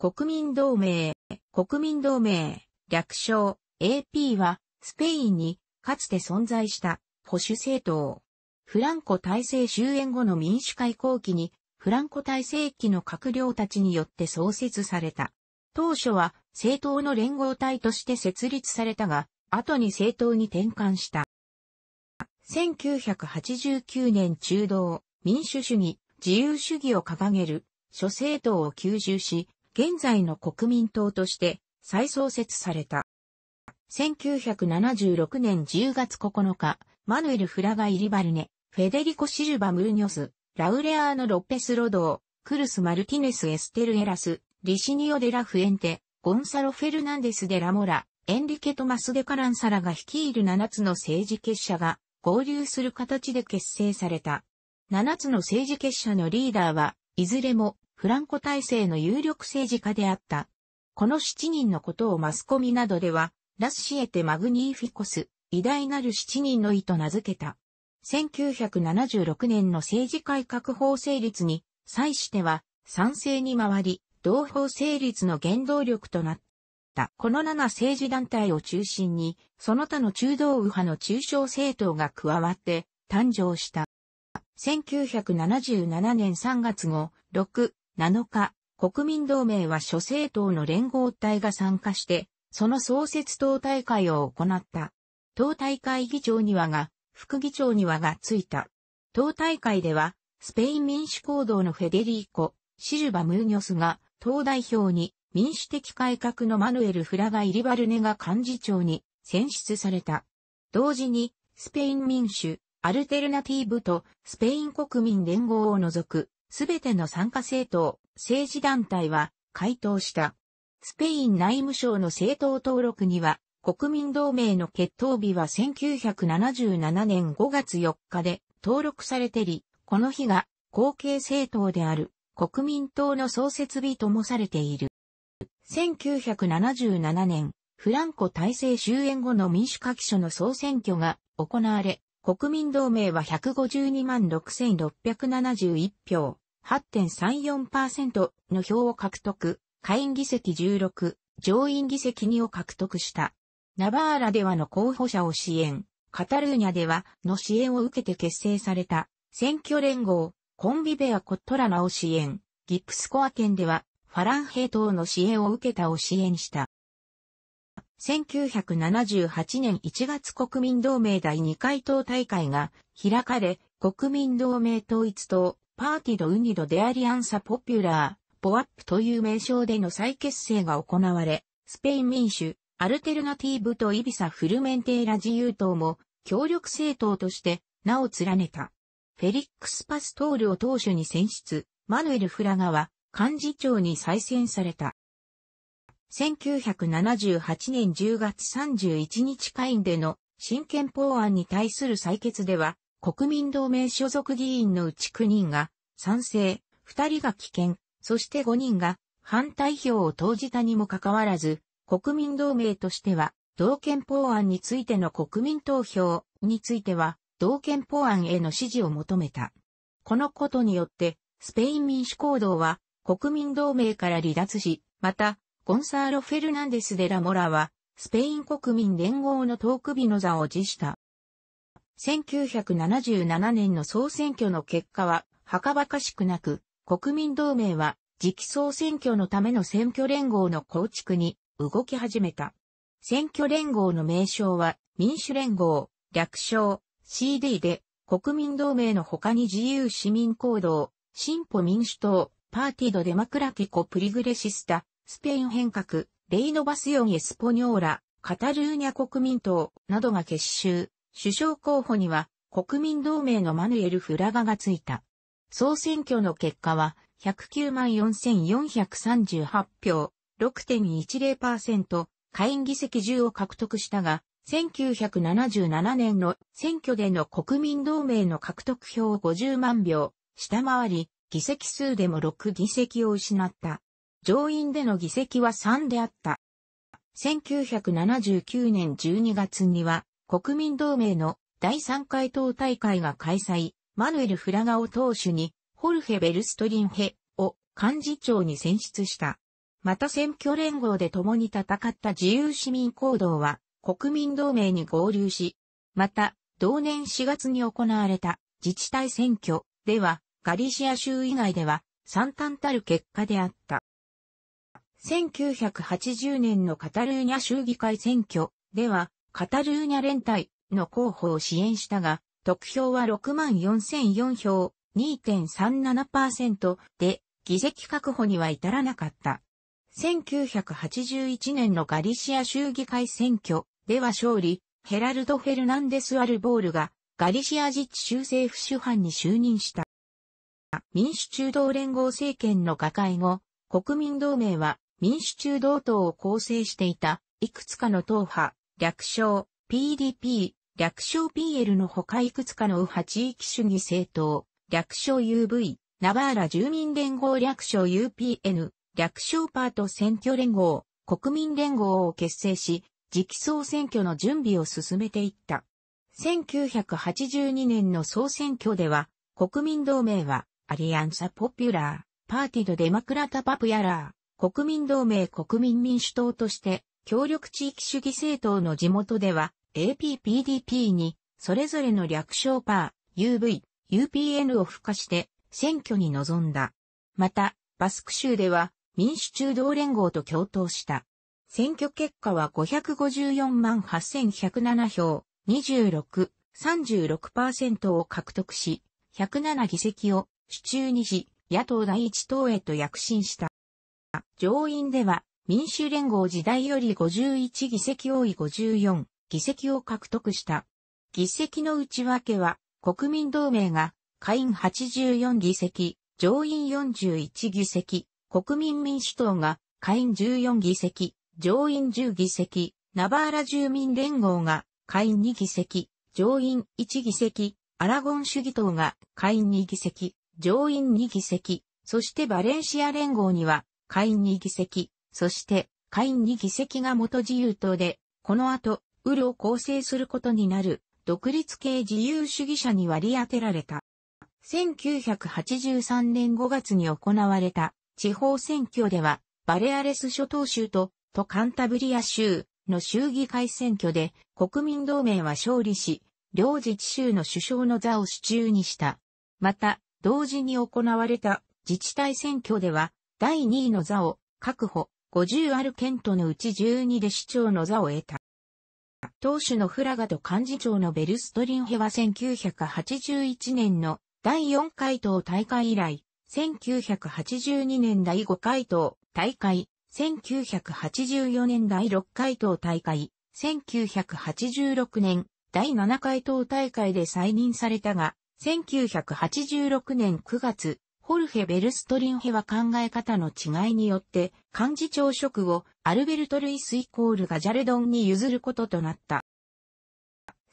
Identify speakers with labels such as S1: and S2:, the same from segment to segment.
S1: 国民同盟、国民同盟、略称 AP はスペインにかつて存在した保守政党。フランコ体制終焉後の民主化移行期にフランコ体制期の閣僚たちによって創設された。当初は政党の連合体として設立されたが、後に政党に転換した。1989年中道、民主主義、自由主義を掲げる、諸政党を吸収し、現在の国民党として再創設された。1976年10月9日、マヌエル・フラガ・イリバルネ、フェデリコ・シルバ・ムーニョス、ラウレアーノ・ロッペス・ロドー、クルス・マルティネス・エステル・エラス、リシニオ・デラ・フエンテ、ゴンサロ・フェルナンデス・デラ・モラ、エンリケ・トマス・デ・カランサラが率いる7つの政治結社が合流する形で結成された。7つの政治結社のリーダーは、いずれもフランコ体制の有力政治家であった。この7人のことをマスコミなどでは、ラスシエテ・マグニーフィコス、偉大なる7人の意と名付けた。1976年の政治改革法成立に、際しては、賛成に回り、同法成立の原動力となった。この7政治団体を中心に、その他の中道右派の中小政党が加わって誕生した。1977年3月号、6、7日、国民同盟は諸政党の連合体が参加して、その創設党大会を行った。党大会議長にはが、副議長にはがついた。党大会では、スペイン民主行動のフェデリーコ、シルバ・ムーニョスが、党代表に、民主的改革のマヌエル・フラガ・イリバルネが幹事長に選出された。同時に、スペイン民主、アルテルナティーブとスペイン国民連合を除くすべての参加政党、政治団体は回答した。スペイン内務省の政党登録には、国民同盟の決闘日は1977年5月4日で登録されてり、この日が後継政党である国民党の創設日ともされている。1977年、フランコ体制終焉後の民主化記書の総選挙が行われ、国民同盟は152万6671票、8.34%の票を獲得、下院議席16、上院議席2を獲得した。ナバーラではの候補者を支援、カタルーニャではの支援を受けて結成された選挙連合、コンビベア・コットラナを支援、ギプスコア県ではファランヘ等の支援を受けたを支援した。1978年1月国民同盟第2回党大会が開かれ、国民同盟統一党、パーティド・ウニド・デ・アリアンサ・ポピュラー、ポアップという名称での再結成が行われ、スペイン民主、アルテルナティーブとイビサ・フルメンテーラ自由党も協力政党として名を連ねた。フェリックス・パストールを党首に選出、マヌエル・フラガは幹事長に再選された。1978年10月31日会員での新憲法案に対する採決では、国民同盟所属議員のうち9人が賛成、2人が棄権、そして5人が反対票を投じたにもかかわらず、国民同盟としては、同憲法案についての国民投票については、同憲法案への支持を求めた。このことによって、スペイン民主行動は国民同盟から離脱し、またゴンサーロ・フェルナンデス・デ・ラモラは、スペイン国民連合のクビの座を辞した。1977年の総選挙の結果は、はかばかしくなく、国民同盟は、次期総選挙のための選挙連合の構築に動き始めた。選挙連合の名称は、民主連合、略称、CD で、国民同盟の他に自由市民行動、進歩民主党、パーティドデマクラティコプリグレシスタ、スペイン変革、レイノバスヨン・エスポニョーラ、カタルーニャ国民党などが結集、首相候補には国民同盟のマヌエル・フラガがついた。総選挙の結果は1094438票、6.10%、下院議席10を獲得したが、1977年の選挙での国民同盟の獲得票を50万票、下回り、議席数でも6議席を失った。上院での議席は3であった。1979年12月には、国民同盟の第3回党大会が開催、マヌエル・フラガオ党首に、ホルヘ・ベルストリンヘを幹事長に選出した。また選挙連合で共に戦った自由市民行動は国民同盟に合流し、また同年4月に行われた自治体選挙ではガリシア州以外では惨憺たる結果であった。1980年のカタルーニャ州議会選挙では、カタルーニャ連帯の候補を支援したが、得票は64,004票、2.37%で、議席確保には至らなかった。1981年のガリシア州議会選挙では勝利、ヘラルド・フェルナンデス・アルボールがガリシア自治州政府主犯に就任した。民主中道連合政権の瓦解後、国民同盟は民主中道党を構成していた、いくつかの党派、略称、PDP、略称 PL のほかいくつかの右派地域主義政党、略称 UV、ナバーラ住民連合略称 UPN、略称パート選挙連合、国民連合を結成し、次期総選挙の準備を進めていった。1982年の総選挙では、国民同盟は、アリアンサ・ポピュラー、パーティド・デマクラタ・パプヤラー、国民同盟国民民主党として、協力地域主義政党の地元では、APPDP に、それぞれの略称パー、UV、UPN を付加して、選挙に臨んだ。また、バスク州では、民主中道連合と共闘した。選挙結果は554万8107票、26、36%を獲得し、107議席を、手中にし、野党第一党へと躍進した。上院では民主連合時代より51議席多い54議席を獲得した。議席の内訳は国民同盟が下院84議席、上院41議席、国民民主党が下院14議席、上院10議席、ナバーラ住民連合が下院2議席、上院1議席、アラゴン主義党が下院2議席、上院2議席、そしてバレンシア連合には下院に議席、そして下院に議席が元自由党で、この後、ウルを構成することになる独立系自由主義者に割り当てられた。1983年5月に行われた地方選挙では、バレアレス諸島州と、トカンタブリア州の州議会選挙で国民同盟は勝利し、両自治州の首相の座を手中にした。また、同時に行われた自治体選挙では、第2位の座を確保、50ある県とのうち12で市長の座を得た。当主のフラガと幹事長のベルストリンヘは1981年の第4回答大会以来、1982年第5回答大会、1984年第6回答大会、1986年第7回答大会で再任されたが、1986年9月、ホルヘ・ベルストリンヘは考え方の違いによって、幹事長職をアルベルト・ルイスイコールガジャルドンに譲ることとなった。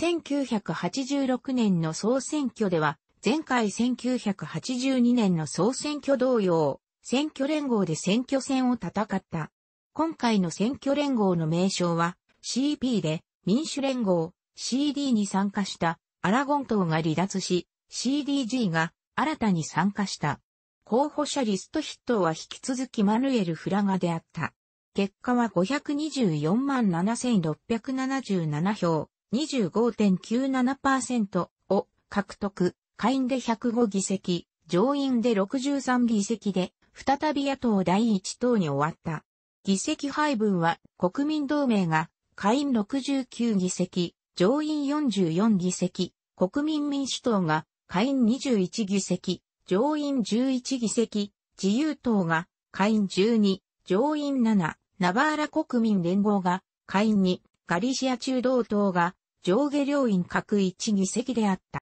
S1: 1986年の総選挙では、前回1982年の総選挙同様、選挙連合で選挙戦を戦った。今回の選挙連合の名称は CP で民主連合 CD に参加したアラゴン党が離脱し CDG が新たに参加した。候補者リスト筆頭は引き続きマヌエル・フラガであった。結果は524万7677票、25.97%を獲得、下院で105議席、上院で63議席で、再び野党第1党に終わった。議席配分は国民同盟が下院69議席、上院44議席、国民民主党が下院21議席、上院11議席、自由党が下院12、上院7、ナバーラ国民連合が下院2、ガリシア中道党が上下両院各1議席であった。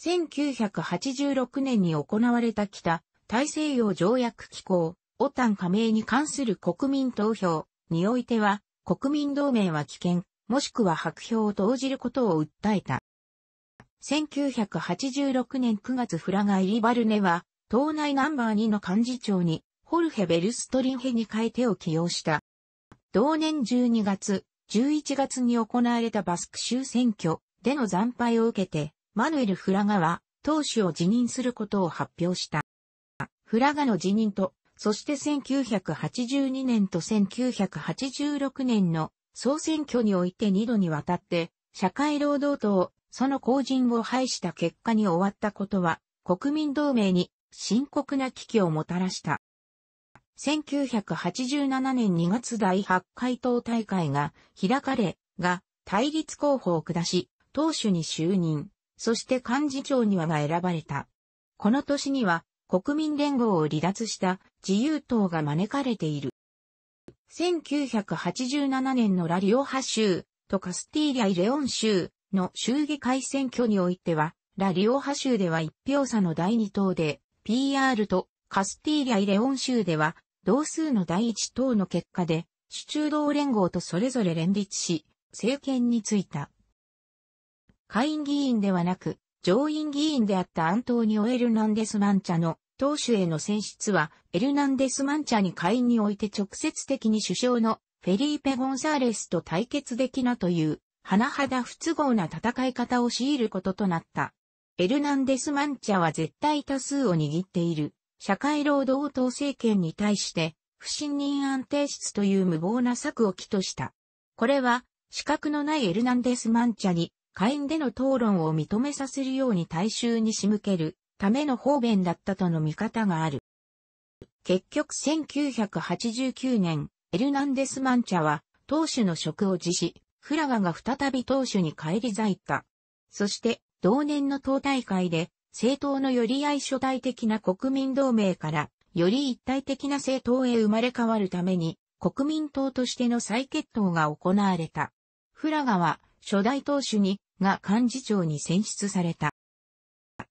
S1: 1986年に行われた北大西洋条約機構、オタン加盟に関する国民投票においては、国民同盟は危険、もしくは白票を投じることを訴えた。1986年9月フラガイリバルネは、党内ナンバー2の幹事長に、ホルヘ・ベルストリンヘに変えてを起用した。同年12月、11月に行われたバスク州選挙での惨敗を受けて、マヌエル・フラガは、党首を辞任することを発表した。フラガの辞任と、そして1982年と1986年の総選挙において2度にわたって、社会労働党その後人を排した結果に終わったことは、国民同盟に深刻な危機をもたらした。1987年2月第8回党大会が開かれ、が対立候補を下し、党首に就任、そして幹事長にはが選ばれた。この年には国民連合を離脱した自由党が招かれている。1987年のラリオハ州とカスティーリャイ・レオン州、の衆議会選挙においては、ラリオハ州では一票差の第二党で、PR とカスティーリア・イレオン州では、同数の第一党の結果で、主中道連合とそれぞれ連立し、政権についた。下院議員ではなく、上院議員であったアントーニオ・エルナンデス・マンチャの党首への選出は、エルナンデス・マンチャに下院において直接的に首相のフェリーペ・ゴンサーレスと対決できなという甚だ不都合な戦い方を強いることとなった。エルナンデス・マンチャは絶対多数を握っている、社会労働党政権に対して、不信任安定室という無謀な策を起とした。これは、資格のないエルナンデス・マンチャに、下院での討論を認めさせるように大衆に仕向けるための方便だったとの見方がある。結局1989年、エルナンデス・マンチャは、党首の職を辞し、フラガが再び党首に返り咲いた。そして、同年の党大会で、政党のよりい。所体的な国民同盟から、より一体的な政党へ生まれ変わるために、国民党としての再決闘が行われた。フラガは、初代党首に、が幹事長に選出された。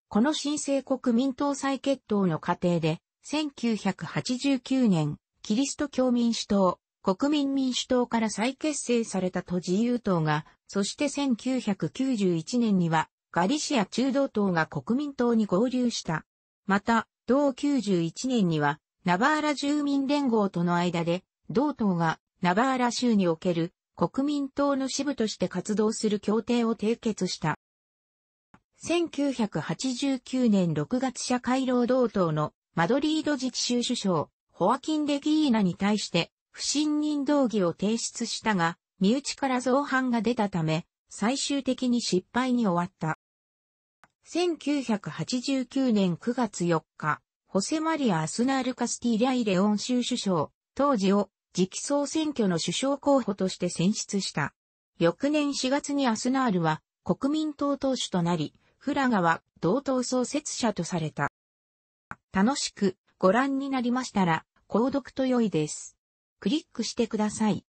S1: この新生国民党再決闘の過程で、1989年、キリスト教民主党、国民民主党から再結成された都自由党が、そして1991年にはガリシア中道党が国民党に合流した。また、同91年にはナバーラ住民連合との間で、同党がナバーラ州における国民党の支部として活動する協定を締結した。1989年6月社会労働党のマドリード自治州首相、ホアキン・デ・ギーナに対して不信任動議を提出したが、身内から造反が出たため、最終的に失敗に終わった。1989年9月4日、ホセマリア・アスナール・カスティーリャイ・レオン州首相、当時を直期総選挙の首相候補として選出した。翌年4月にアスナールは国民党党首となり、フラガは同党創設者とされた。楽しくご覧になりましたら、購読と良いです。クリックしてください。